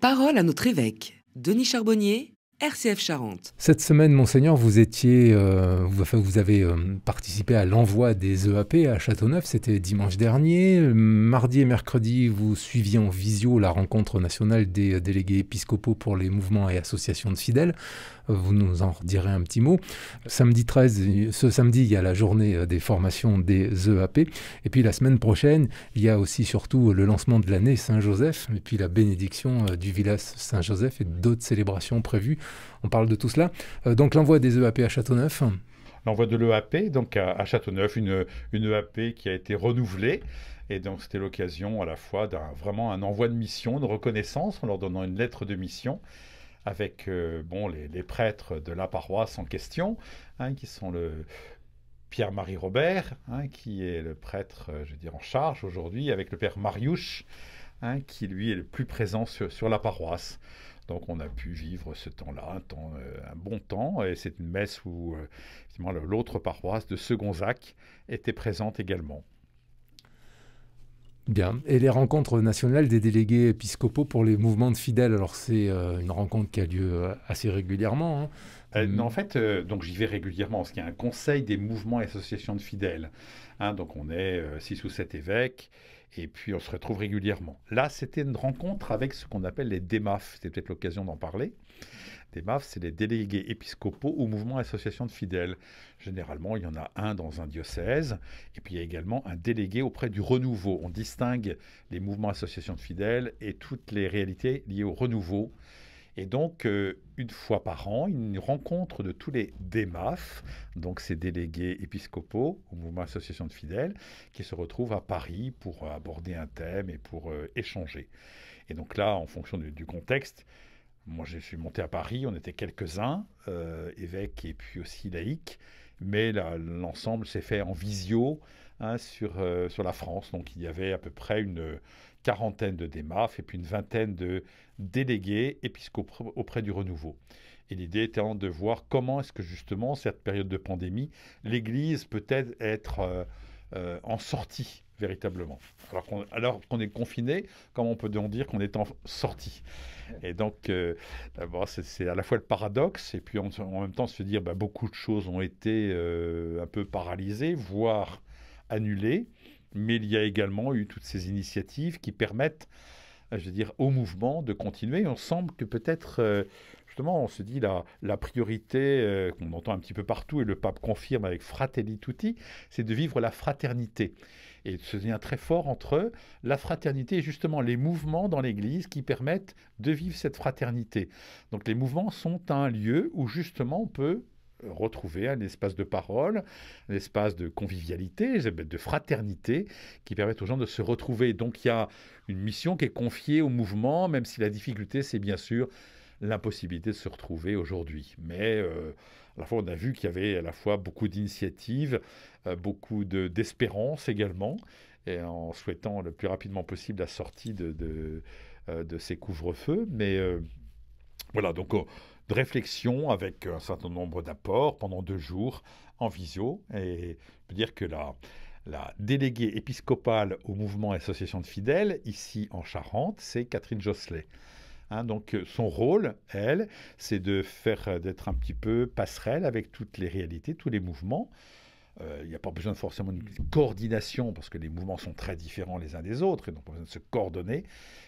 Parole à notre évêque, Denis Charbonnier, RCF Charente. Cette semaine, Monseigneur, vous étiez, euh, vous, avez euh, participé à l'envoi des EAP à Châteauneuf, c'était dimanche dernier. Mardi et mercredi, vous suiviez en visio la rencontre nationale des euh, délégués épiscopaux pour les mouvements et associations de fidèles. Vous nous en direz un petit mot. Samedi 13, ce samedi, il y a la journée euh, des formations des EAP. Et puis la semaine prochaine, il y a aussi surtout le lancement de l'année Saint-Joseph, et puis la bénédiction euh, du village Saint-Joseph et d'autres célébrations prévues. On parle de tout cela. Euh, donc l'envoi des EAP à Châteauneuf l'envoi de l'EAP donc à, Châteauneuf, une, une EAP qui a été renouvelée. Et donc c'était l'occasion à la fois d'un vraiment un envoi de mission, de reconnaissance en leur donnant une lettre de mission avec euh, bon, les, prêtres de la paroisse en question, hein, qui sont le Pierre-Marie Robert, hein, qui est le prêtre, euh, je en charge aujourd'hui, avec le père Mariouche, hein, qui lui est le plus présent sur, la paroisse. Donc on a pu vivre ce temps-là, un, euh, bon temps, et c'est une messe où l'autre paroisse de Segonzac était présente également. Bien. Et les rencontres nationales des délégués épiscopaux pour les mouvements de fidèles, alors c'est euh, une rencontre qui a lieu euh, assez régulièrement. Hein. Euh, hum. en fait, donc j'y vais régulièrement, parce qu'il y a un conseil des mouvements et associations de fidèles. Hein. donc on est six ou sept évêques, et puis on se retrouve régulièrement. Là, c'était une rencontre avec ce qu'on appelle les DEMAF, c'était peut-être l'occasion d'en parler des MAF, c'est les délégués épiscopaux ou mouvements associations de fidèles. Généralement, il y en a un dans un diocèse, et puis il y a également un délégué auprès du renouveau. On distingue les mouvements associations de fidèles et toutes les réalités liées au renouveau. Et donc, euh, une fois par an, une rencontre de tous les DEMAF, donc ces délégués épiscopaux au mouvement Association de fidèles, qui se retrouvent à Paris pour aborder un thème et pour euh, échanger. Et donc là, en fonction du contexte, moi, je suis monté à Paris, on était quelques-uns, euh, évêques et puis aussi laïcs, mais l'ensemble s'est fait en visio hein, sur, euh, sur la France. Donc, il y avait à peu près une quarantaine de démafs et puis une vingtaine de délégués épiscopaux auprès, du renouveau. Et l'idée étant de voir comment est-ce que justement, cette période de pandémie, l'Église peut être, être euh, en sortie véritablement. Alors qu'on est confiné, comment on peut donc dire qu'on est en sorti Et donc, euh, d'abord, c'est à la fois le paradoxe, et puis en même temps se dire, bah, beaucoup de choses ont été euh, un peu paralysées, voire annulées, mais il y a également eu toutes ces initiatives qui permettent, je veux dire, au mouvement de continuer. On semble que peut-être... Euh, justement, on se dit la, la priorité qu'on entend un petit peu partout, et le pape confirme avec Fratelli Tutti, c'est de vivre la fraternité et ce lien très fort entre la fraternité et justement les mouvements dans l'Église qui permettent de vivre cette fraternité. Donc les mouvements sont un lieu où justement on peut retrouver un espace de parole, un espace de convivialité, de fraternité, qui permettent aux gens de se retrouver. Donc il y a une mission qui est confiée au mouvement, même si la difficulté, c'est bien sûr l'impossibilité de se retrouver aujourd'hui. Mais euh, la on a vu qu'il y avait à la fois beaucoup d'initiatives, euh, beaucoup d'espérance également, et en souhaitant le plus rapidement possible la sortie de, de, euh, ces couvre-feux. Mais euh, voilà, donc de réflexion avec un certain nombre d'apports pendant deux jours en visio. Et je peux dire que la, la déléguée épiscopale au mouvement Association de fidèles, ici en Charente, c'est Catherine Josselet. Hein. donc euh, son rôle, elle, c'est de faire euh, d'être un petit peu passerelle avec toutes les réalités, tous les mouvements. Euh, il n'y a pas besoin de forcément d'une coordination parce que les mouvements sont très différents les uns des autres et donc on besoin de se coordonner.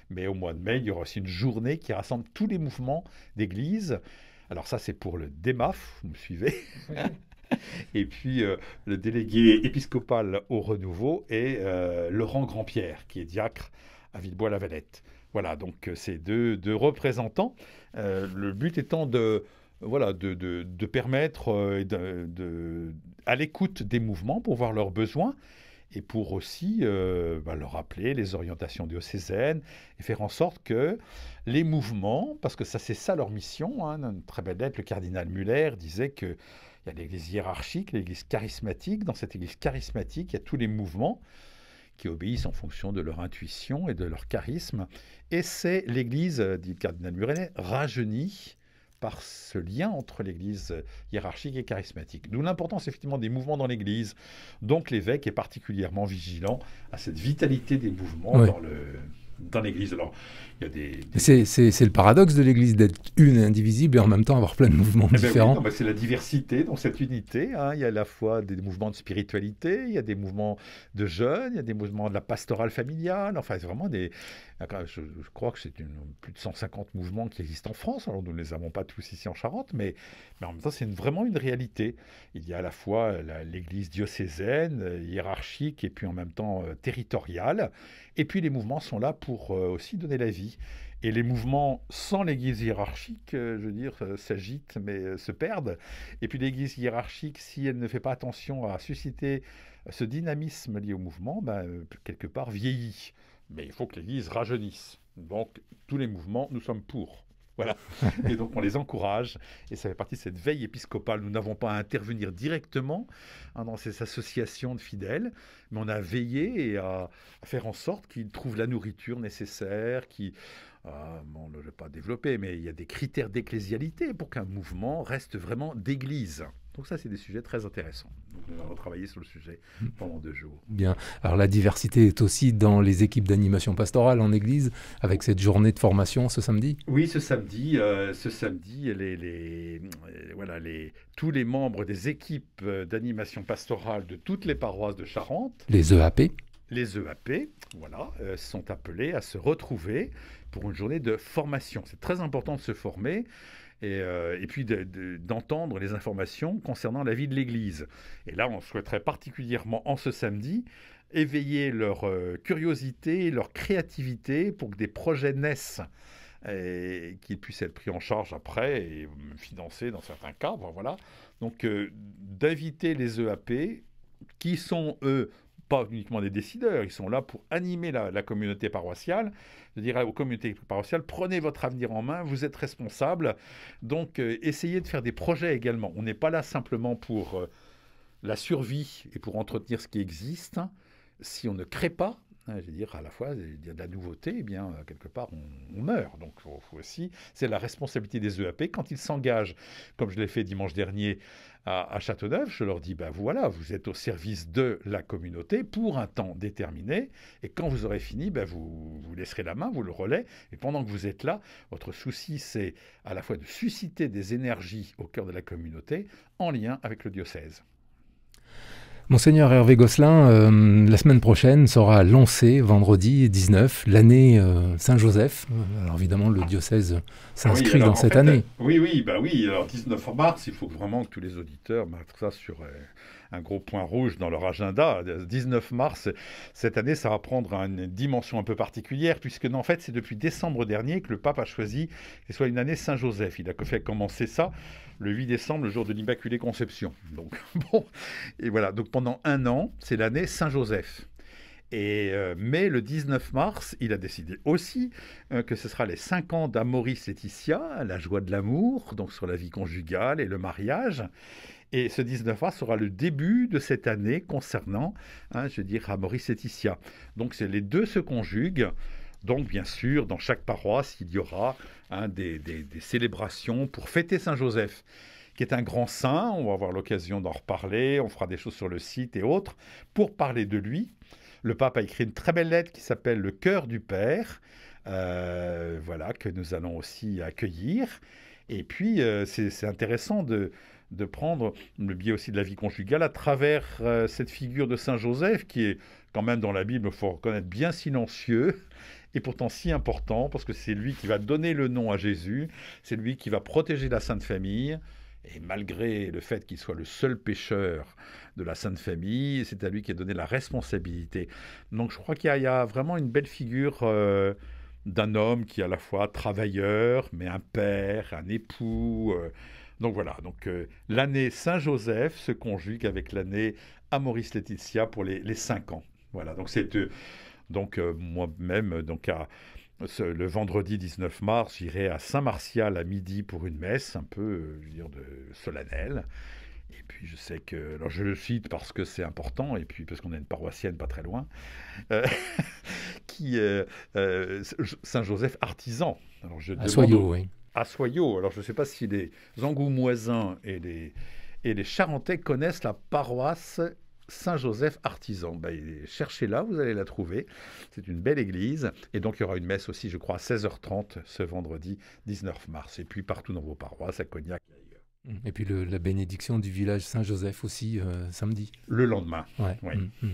Mais au mois de mai, il y aura aussi une journée qui rassemble tous les mouvements d'église. Alors ça, c'est pour le DEMAF, vous me suivez Et puis le délégué épiscopal au renouveau est Laurent Grandpierre, qui est diacre à Villebois-la-Valette. Voilà, donc euh, ces deux, représentants. Euh, le but étant de, permettre euh, à l'écoute des mouvements pour voir leurs besoins et pour aussi bah, leur rappeler les orientations diocésaines et faire en sorte que les mouvements, parce que ça c'est ça leur mission, hein, une très belle lettre, le cardinal Muller disait que y a l'Église hiérarchique, l'Église charismatique. Dans cette Église charismatique, il y a tous les mouvements qui obéissent en fonction de leur intuition et de leur charisme. Et c'est l'Église, euh, dit le cardinal Murelet, rajeunie par ce lien entre l'Église euh, hiérarchique et charismatique. D'où l'importance effectivement des mouvements dans l'Église. Donc l'évêque est particulièrement vigilant à cette vitalité des mouvements dans le dans l'Église. C'est le paradoxe de l'Église d'être une et indivisible et en même temps avoir plein de mouvements eh ben différents. c'est la diversité dans cette unité. Hein. Il y a à la fois des mouvements de spiritualité, il y a des mouvements de jeunes, il y a des mouvements de la pastorale familiale. Enfin, c'est vraiment des. Ah, je, crois que c'est plus de 150 mouvements qui existent en France. Alors, nous ne les avons pas tous ici en Charente, mais, mais en même temps, c'est vraiment une réalité. Il y a à la fois euh, l'Église diocésaine, euh, hiérarchique et puis en même temps euh, territoriale. Et puis les mouvements sont là pour euh, aussi donner la vie. Et les mouvements sans l'église hiérarchique, euh, je veux dire, euh, s'agitent mais se perdent. Et puis l'église hiérarchique, si elle ne fait pas attention à susciter ce dynamisme lié au mouvement, ben, quelque part vieillit. Mais il faut que l'Église rajeunisse. Donc tous les mouvements, nous sommes pour. Voilà. Et donc on les encourage. Et ça fait partie de cette veille épiscopale. Nous n'avons pas à intervenir directement hein, dans ces associations de fidèles, mais on a veillé et à faire en sorte qu'ils trouvent la nourriture nécessaire, qui euh, ne l'a pas développé, mais il y a des critères d'ecclésialité pour qu'un mouvement reste vraiment d'église. Donc ça, c'est des sujets très intéressants. Donc, on va travailler sur le sujet hmm. pendant deux jours. Bien. Alors la diversité est aussi dans les équipes d'animation pastorale en Église, avec cette journée de formation ce samedi. Oui, ce samedi, euh, ce samedi, les, euh, voilà, les, tous les membres des équipes euh, d'animation pastorale de toutes les paroisses de Charente. Les EAP les EAP, voilà, sont appelés à se retrouver pour une journée de formation. C'est très important de se former. Euh, et, puis d'entendre les informations concernant la vie de l'Église. Et là, on souhaiterait particulièrement en ce samedi éveiller leur euh, curiosité, leur créativité pour que des projets naissent euh, et qu'ils puissent être pris en charge après et financés dans certains cas. Voilà. Donc, d'inviter les EAP qui sont, eux, pas uniquement des décideurs, ils sont là pour animer la, communauté paroissiale, je dirais aux communautés paroissiales, prenez votre avenir en main, vous êtes responsable, donc euh, essayez de faire des projets également. On n'est pas là simplement pour euh, la survie et pour entretenir ce qui existe. Si on ne crée pas, hein, je veux dire, à la fois de la nouveauté, eh bien, euh, quelque part, on, meurt. Donc, faut, faut aussi, c'est la responsabilité des EAP quand ils s'engagent, comme je l'ai fait dimanche dernier, à, Châteauneuf, je leur dis, ben voilà, vous êtes au service de la communauté pour un temps déterminé, et quand vous aurez fini, ben vous, vous laisserez la main, vous le relais, et pendant que vous êtes là, votre souci, c'est à la fois de susciter des énergies au cœur de la communauté, en lien avec le diocèse. Monseigneur Hervé Gosselin, euh, la semaine prochaine sera lancée, vendredi 19, l'année euh, Saint-Joseph. Euh, alors évidemment, le diocèse s'inscrit dans cette année. Oui, oui, bah oui. Alors 19 mars, il faut vraiment que tous les auditeurs mettent ça sur un gros point rouge dans leur agenda. 19 mars, cette année, ça va prendre une dimension un peu particulière, puisque en fait, c'est depuis décembre dernier que le pape a choisi que soit une année Saint-Joseph. Il a fait commencer ça le 8 décembre, le jour de l'Immaculée Conception. Donc, bon, et voilà. Donc, pendant un an, c'est l'année Saint-Joseph. Et, euh, mais le 19 mars, il a décidé aussi euh, que ce sera les 5 ans d'Amoris Laetitia, la joie de l'amour, donc sur la vie conjugale et le mariage. Et ce 19 mars sera le début de cette année concernant, hein, je veux dire, Amoris Laetitia. Donc c'est les deux se conjuguent. Donc, bien sûr, dans chaque paroisse, il y aura hein, des, célébrations pour fêter Saint-Joseph qui est un grand saint, on va avoir l'occasion d'en reparler, on fera des choses sur le site et autres, pour parler de lui. Le pape a écrit une très belle lettre qui s'appelle Le cœur du Père, euh, voilà, que nous allons aussi accueillir. Et puis, euh, c'est intéressant de, prendre le biais aussi de la vie conjugale à travers euh, cette figure de Saint Joseph qui est quand même dans la Bible, il faut reconnaître, bien silencieux et pourtant si important, parce que c'est lui qui va donner le nom à Jésus, c'est lui qui va protéger la Sainte Famille. Et malgré le fait qu'il soit le seul pécheur de la Sainte Famille, c'est à lui qui est donné la responsabilité. Donc je crois qu'il y, a vraiment une belle figure euh, d'un homme qui est à la fois travailleur, mais un père, un époux. Euh. donc voilà, donc euh, l'année Saint-Joseph se conjugue avec l'année Amoris Laetitia pour les, cinq ans. Voilà, donc c'est... Donc euh, moi-même, donc le vendredi 19 mars, j'irai à Saint-Martial à midi pour une messe un peu, euh, je veux dire, de solennelle. Et puis je sais que, alors je le cite parce que c'est important, et puis parce qu'on a une paroissienne pas très loin, euh, qui Saint-Joseph artisan. Alors je à Soyaux, oui. À Soyaux. Alors je ne sais pas si les Angoumoisins et les, et les Charentais connaissent la paroisse Saint-Joseph Artisan. Bah, Cherchez-la, vous allez la trouver. C'est une belle église. Et donc, il y aura une messe aussi, je crois, à 16h30 ce vendredi 19 mars. Et puis, partout dans vos paroisses, à Cognac. Et mmh. puis, la bénédiction du village Saint-Joseph aussi, euh, samedi. Le lendemain. Mmh, mmh.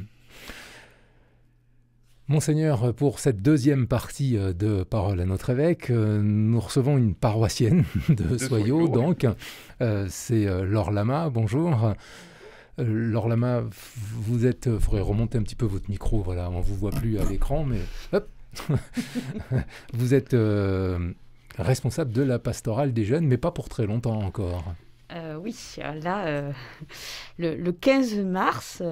Monseigneur, pour cette deuxième partie euh, de Parole à notre évêque, euh, nous recevons une paroissienne de, de donc. C'est Laure Lama. Bonjour. Euh, Laure Lama, vous êtes, euh, remonter un petit peu votre micro, voilà, on vous voit plus à l'écran, mais Vous êtes euh, responsable de la pastorale des jeunes, mais pas pour très longtemps encore. oui, là, le, 15 mars,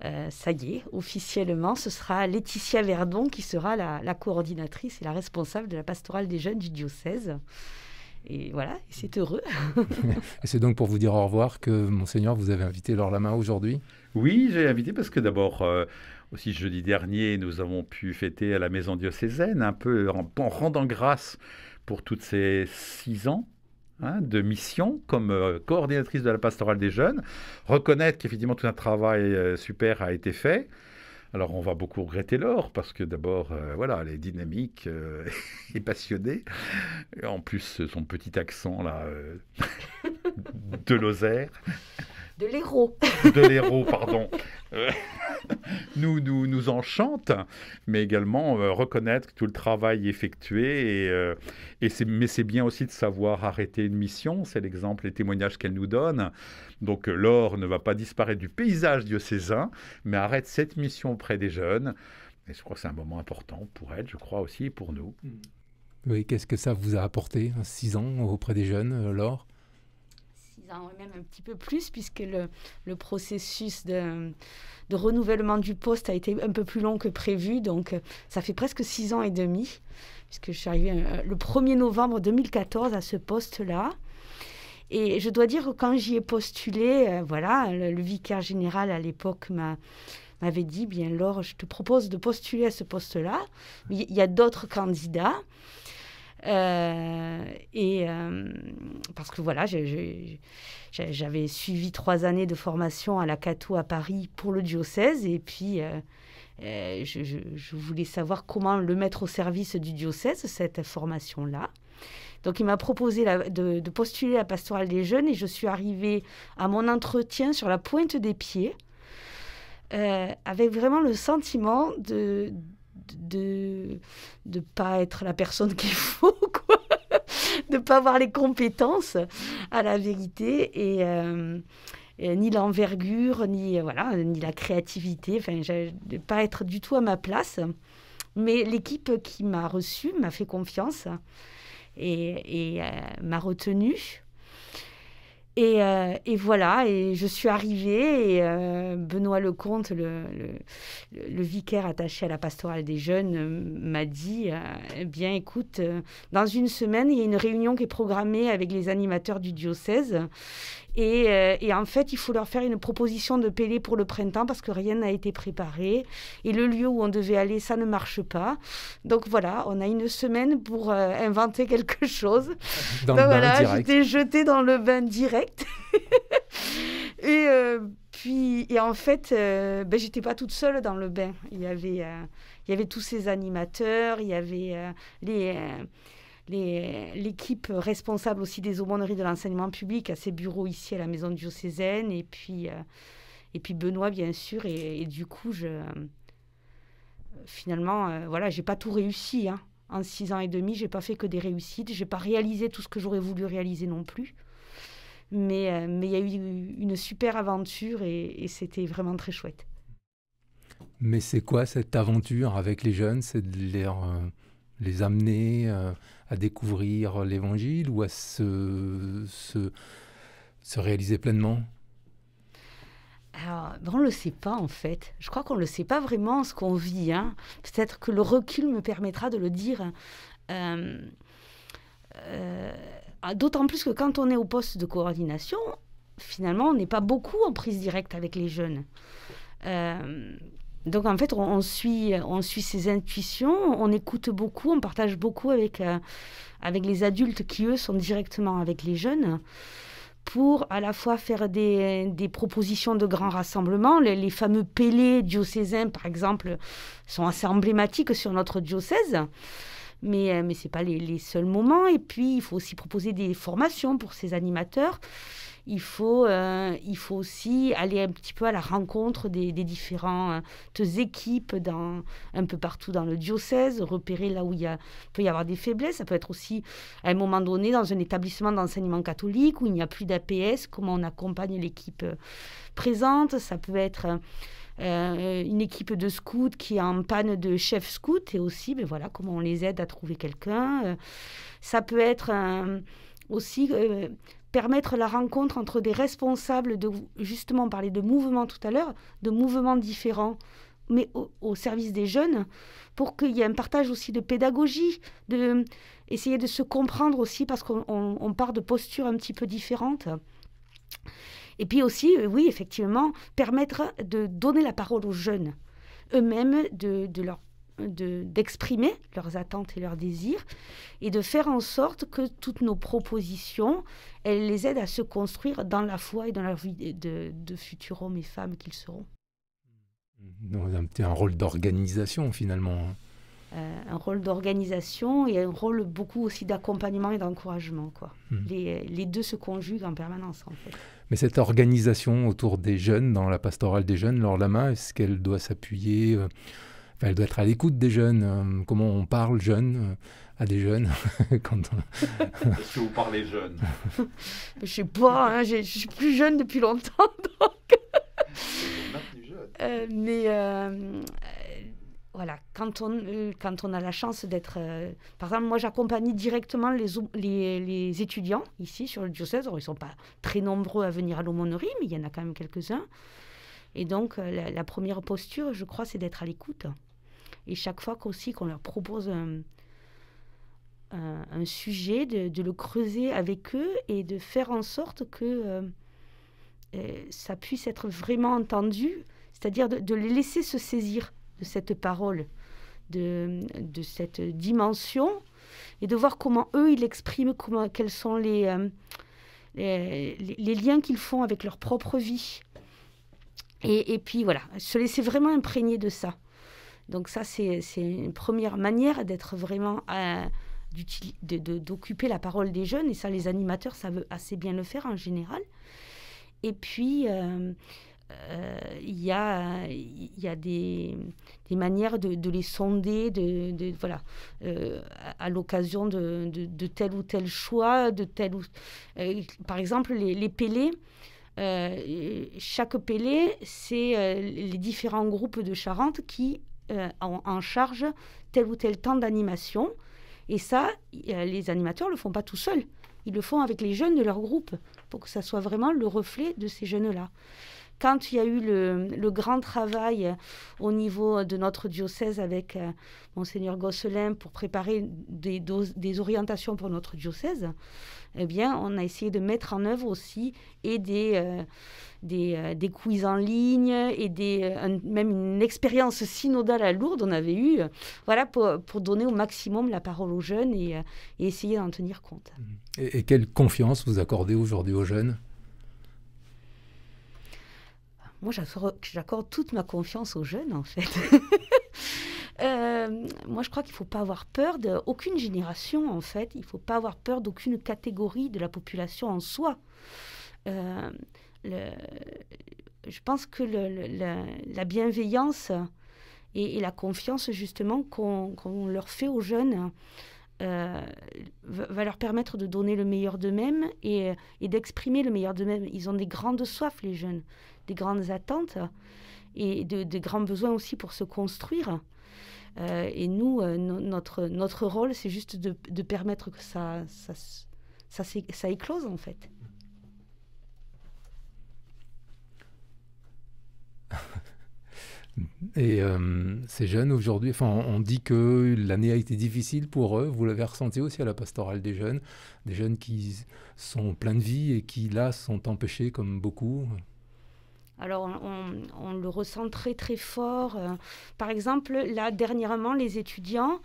ça y est, officiellement, ce sera Laetitia Verdon qui sera la coordinatrice et la responsable de la pastorale des jeunes du diocèse. Et voilà, c'est heureux. et c'est donc pour vous dire au revoir que, Monseigneur, vous avez invité Laure Lamain aujourd'hui Oui, j'ai invité parce que d'abord, euh, aussi jeudi dernier, nous avons pu fêter à la maison diocésaine, un peu en, rendant grâce pour toutes ces six ans hein, de mission comme euh, coordinatrice de la pastorale des jeunes, reconnaître qu'effectivement tout un travail euh, super a été fait, alors on va beaucoup regretter l'or parce que d'abord, euh, voilà, elle est dynamique euh, et passionnée. Et en plus, son petit accent là euh, de Lozère. De l'héros. de l'héros, pardon. nous, nous, nous enchante, mais également reconnaître tout le travail effectué. Et, mais c'est bien aussi de savoir arrêter une mission. C'est l'exemple, les témoignages qu'elle nous donne. Donc euh, l'or ne va pas disparaître du paysage diocésain, mais arrête cette mission auprès des jeunes. Et je crois que c'est un moment important pour elle, je crois aussi pour nous. Oui, qu'est-ce que ça vous a apporté, six ans auprès des jeunes, euh, l'or même un petit peu plus, puisque le, processus de, de, renouvellement du poste a été un peu plus long que prévu. Donc, euh, ça fait presque six ans et demi, puisque je suis arrivée le 1er novembre 2014 à ce poste-là. Et je dois dire que quand j'y ai postulé, euh, voilà, le, vicaire général à l'époque m'avait dit, bien Laure, je te propose de postuler à ce poste-là. Il y a d'autres candidats. Euh, et euh, parce que voilà, j'avais suivi trois années de formation à la Cato à Paris pour le diocèse, et puis je, voulais savoir comment le mettre au service du diocèse, cette formation-là. Donc il m'a proposé de, postuler postuler la pastorale des jeunes et je suis arrivée à mon entretien sur la pointe des pieds, euh, avec vraiment le sentiment de de ne pas être la personne qu'il faut, de ne pas avoir les compétences à la vérité euh, et, ni l'envergure, ni voilà, ni la créativité. Enfin, ne pas être du tout à ma place. Mais l'équipe qui m'a reçue m'a fait confiance et, euh, ma retenue. Euh, et, voilà, et je suis arrivée, et euh, Benoît Lecomte, le, le, vicaire attaché à la pastorale des jeunes, euh, m'a dit, eh bien écoute, dans une semaine, il y a une réunion qui est programmée avec les animateurs du diocèse, et, en fait, il faut leur faire une proposition de pélé pour le printemps, parce que rien n'a été préparé, et le lieu où on devait aller, ça ne marche pas. Donc voilà, on a une semaine pour inventer quelque chose. Donc, le voilà, j'étais jetée dans le bain direct et euh, puis, et en fait, euh, ben, j'étais pas toute seule dans le bain. Il y avait, euh, il y avait tous ces animateurs, il y avait les l'équipe responsable aussi des aumôneries de l'enseignement public à ses bureaux ici à la maison diocésaine et puis et puis Benoît bien sûr et, du coup je finalement voilà j'ai pas tout réussi hein. en six ans et demi j'ai pas fait que des réussites j'ai pas réalisé tout ce que j'aurais voulu réaliser non plus mais euh, mais il y a eu une super aventure et, c'était vraiment très chouette. Mais c'est quoi cette aventure avec les jeunes C'est de les, euh, les amener euh, à découvrir l'Évangile ou à se, se, se réaliser pleinement on ne le sait pas en fait. Je crois qu'on ne le sait pas vraiment ce qu'on vit. Hein. Peut-être que le recul me permettra de le dire. Ah, d'autant plus que quand on est au poste de coordination, finalement, on n'est pas beaucoup en prise directe avec les jeunes. Euh, donc en fait, on, suit, on suit ses intuitions, on écoute beaucoup, on partage beaucoup avec, euh, avec les adultes qui, eux, sont directement avec les jeunes pour à la fois faire des, propositions de grands rassemblements. Les, les, fameux pélés diocésains, par exemple, sont assez emblématiques sur notre diocèse mais, euh, mais ce n'est pas les, les, seuls moments. Et puis, il faut aussi proposer des formations pour ces animateurs. Il faut, euh, il faut aussi aller un petit peu à la rencontre des, des, différentes équipes dans, un peu partout dans le diocèse, repérer là où il y a, peut y avoir des faiblesses. Ça peut être aussi, à un moment donné, dans un établissement d'enseignement catholique où il n'y a plus d'APS, comment on accompagne l'équipe présente. Ça peut être euh, euh, une équipe de scouts qui est en panne de chef scout et aussi mais ben voilà comment on les aide à trouver quelqu'un. Euh, ça peut être euh, aussi permettre la rencontre entre des responsables de justement on parlait de mouvements tout à l'heure, de mouvements différents mais au, service des jeunes, pour qu'il y ait un partage aussi de pédagogie, de essayer de se comprendre aussi parce qu'on part de postures un petit peu différentes. Et puis aussi, euh, oui, effectivement, permettre de donner la parole aux jeunes eux-mêmes, de, de leur d'exprimer leurs attentes et leurs désirs et de faire en sorte que toutes nos propositions, elles les aident à se construire dans la foi et dans la vie de, futurs hommes et femmes qu'ils seront. Mmh. Un, un rôle d'organisation finalement. Hein. Euh, un rôle d'organisation et un rôle beaucoup aussi d'accompagnement et d'encouragement. quoi. Mmh. Les, les, deux se conjuguent en permanence en fait. Mais cette organisation autour des jeunes, dans la pastorale des jeunes, la main, est-ce qu'elle doit s'appuyer euh, Elle doit être à l'écoute des jeunes. Euh, comment on parle jeune euh, à des jeunes quand Est-ce que vous parlez jeune Je ne sais pas, hein, je suis plus jeune depuis longtemps, donc... Euh, mais euh, voilà, quand on, euh, quand on a la chance d'être... Euh, par exemple, moi, j'accompagne directement les, les, étudiants ici sur le diocèse. ils ne sont pas très nombreux à venir à l'aumônerie, mais il y en a quand même quelques-uns. Et donc, euh, la, première posture, je crois, c'est d'être à l'écoute. Et chaque fois qu'aussi qu'on leur propose un, sujet, de, de, le creuser avec eux et de faire en sorte que ça puisse être vraiment entendu, c'est-à-dire de, de les laisser se saisir de cette parole, de, cette dimension, et de voir comment eux, ils l'expriment, comment, quels sont les, euh, les, liens qu'ils font avec leur propre vie. Et, puis voilà, se laisser vraiment imprégner de ça. Donc ça, c'est une première manière d'être vraiment... Euh, d'occuper la parole des jeunes, et ça, les animateurs savent assez bien le faire en général. Et puis, euh, euh, il y a, y a des, des manières de, les sonder, de, voilà, euh, à, l'occasion de, de, tel ou tel choix, de tel ou, euh, par exemple les, les pélés. chaque pélé, c'est les différents groupes de Charente qui ont en charge tel ou tel temps d'animation. Et ça, les animateurs ne le font pas tout seuls. Ils le font avec les jeunes de leur groupe pour que ça soit vraiment le reflet de ces jeunes-là quand il y a eu le, grand travail euh, au niveau de notre diocèse avec euh, monseigneur Gosselin pour préparer des, orientations pour notre diocèse, eh bien, on a essayé de mettre en œuvre aussi euh, des, quiz en ligne et même une expérience synodale à Lourdes, on avait eu, voilà, pour, donner au maximum la parole aux jeunes et, essayer d'en tenir compte. et, quelle confiance vous accordez aujourd'hui aux jeunes moi j'accorde toute ma confiance aux jeunes en fait. Euh, moi, je crois qu'il ne faut pas avoir peur d'aucune génération, en fait. Il ne faut pas avoir peur d'aucune catégorie de la population en soi. Euh, je pense que la, bienveillance et, la confiance, justement, qu'on leur fait aux jeunes, euh, va leur permettre de donner le meilleur d'eux-mêmes et, et d'exprimer le meilleur d'eux-mêmes. Ils ont des grandes soifs, les jeunes des grandes attentes et de, grands besoins aussi pour se construire. Euh, et nous, euh, notre, notre rôle, c'est juste de, permettre que ça, ça, ça, ça, éclose, en fait. Et euh, ces jeunes aujourd'hui, enfin, on dit que l'année a été difficile pour eux. Vous l'avez ressenti aussi à la pastorale des jeunes, des jeunes qui sont pleins de vie et qui là sont empêchés comme beaucoup. Alors on, le ressent très très fort. Euh, par exemple, là dernièrement, les étudiants,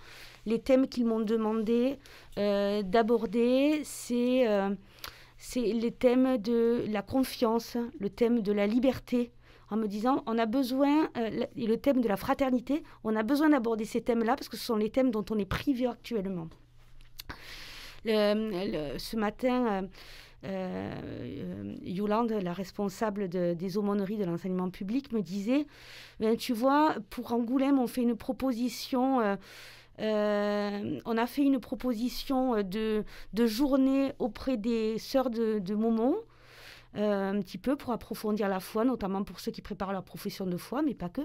les thèmes qu'ils m'ont demandé euh, d'aborder, euh, c'est les thèmes de la confiance, le thème de la liberté en me disant on a besoin, et le thème de la fraternité, on a besoin d'aborder ces thèmes-là parce que ce sont les thèmes dont on est privé actuellement. ce matin, euh, euh, Yolande, la responsable des aumôneries de l'enseignement public, me disait, ben, tu vois, pour Angoulême, on fait une proposition. Euh, on a fait une proposition de, journée auprès des sœurs de, de Momon, un petit peu pour approfondir la foi, notamment pour ceux qui préparent leur profession de foi, mais pas que.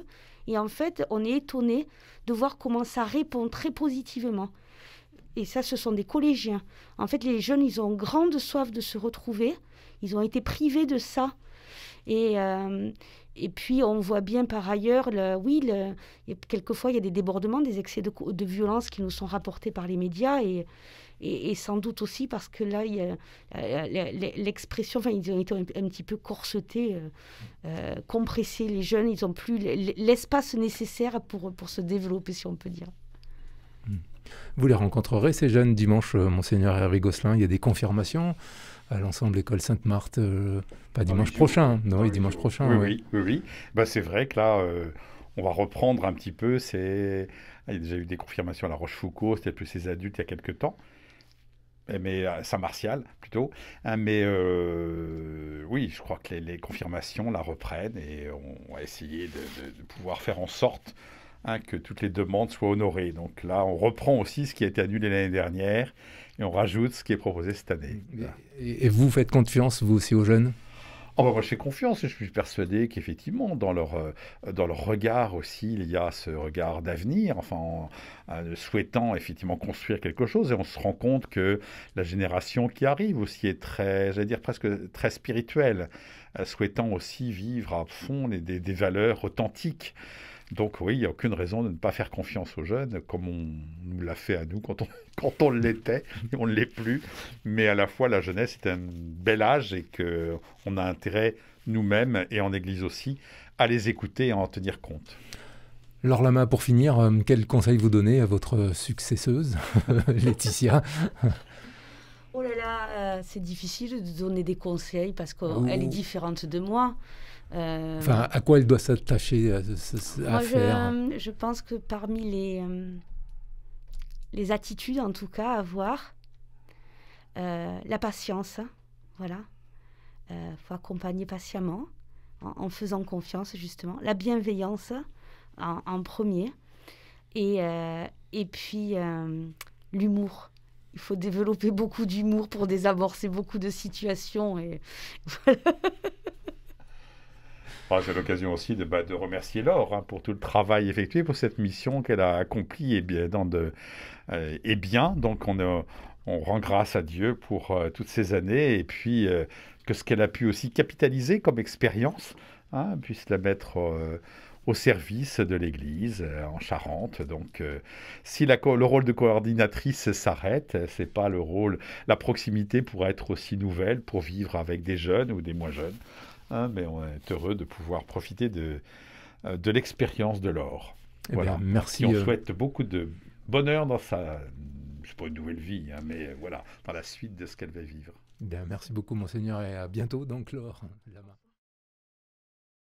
Et en fait, on est étonné de voir comment ça répond très positivement et ça ce sont des collégiens. En fait, les jeunes, ils ont grande soif de se retrouver, ils ont été privés de ça. Et, euh, et puis, on voit bien par ailleurs, oui, quelquefois, il y a des débordements, des excès de, de, violence qui nous sont rapportés par les médias. Et, et, sans doute aussi parce que là, il euh, l'expression, enfin, ils ont été un, petit peu corsetés, euh, compressés, les jeunes, ils n'ont plus l'espace nécessaire pour, pour se développer, si on peut dire. Vous les rencontrerez, ces jeunes, dimanche, euh, Monseigneur Hervé Gosselin. Il y a des confirmations à l'ensemble École Sainte-Marthe, euh, pas dimanche prochain, non, dimanche prochain. Oui, oui, oui. Bah, c'est vrai que là, euh, on va reprendre un petit peu. C'est... Il y a déjà eu des confirmations à La Rochefoucauld, c'était plus ces adultes il y a quelques temps eh, mais Saint-Martial plutôt. Ah, mais oui, je crois que les, confirmations la reprennent et on va essayer de pouvoir faire en sorte Hein, que toutes les demandes soient honorées. Donc là, on reprend aussi ce qui a été annulé l'année dernière et on rajoute ce qui est proposé cette année. Et, vous faites confiance, vous aussi, aux jeunes Oh ben moi, confiance et je suis persuadé qu'effectivement, dans leur, euh, dans leur regard aussi, il y a ce regard d'avenir, enfin, en, euh, souhaitant effectivement construire quelque chose. Et on se rend compte que la génération qui arrive aussi est très, j'allais dire, presque très spirituelle, euh, souhaitant aussi vivre à fond des valeurs authentiques. Donc oui, il n'y a aucune raison de ne pas faire confiance aux jeunes, comme on nous l'a fait à nous quand on, quand on l'était, on ne l'est plus. Mais à la fois, la jeunesse est un bel âge et qu'on a intérêt nous-mêmes et en Église aussi à les écouter et à en tenir compte. Laure Lama, pour finir, euh, quel conseil vous donnez à votre successeuse, Laetitia Oh là là, euh, c'est difficile de donner des conseils parce qu'elle ah est différente de moi. Euh, enfin, à quoi elle doit s'attacher euh, à, moi faire je, je, pense que parmi les, les attitudes, en tout cas, à avoir, la patience, hein, voilà. Il faut accompagner patiemment, en, faisant confiance, justement. La bienveillance, en, en premier. Et, et puis, l'humour il faut développer beaucoup d'humour pour désamorcer beaucoup de situations. Et ah, J'ai l'occasion aussi de, bah, remercier Laure hein, pour tout le travail effectué, pour cette mission qu'elle a accomplie et bien, dans de, euh, et bien. Donc on, euh, on rend grâce à Dieu pour euh, toutes ces années et puis que ce qu'elle a pu aussi capitaliser comme expérience, hein, puisse la mettre au service de l'Église euh, en Charente. Donc, euh, si la, le rôle de coordinatrice s'arrête, c'est pas le rôle. La proximité pourrait être aussi nouvelle pour vivre avec des jeunes ou des moins jeunes. Hein, mais on est heureux de pouvoir profiter de, euh, de l'expérience de l'or. Eh voilà. merci. on souhaite beaucoup de bonheur dans sa, c'est pas une nouvelle vie, hein, mais voilà, dans la suite de ce qu'elle va vivre. Eh merci beaucoup, monseigneur, et à bientôt donc, Laure.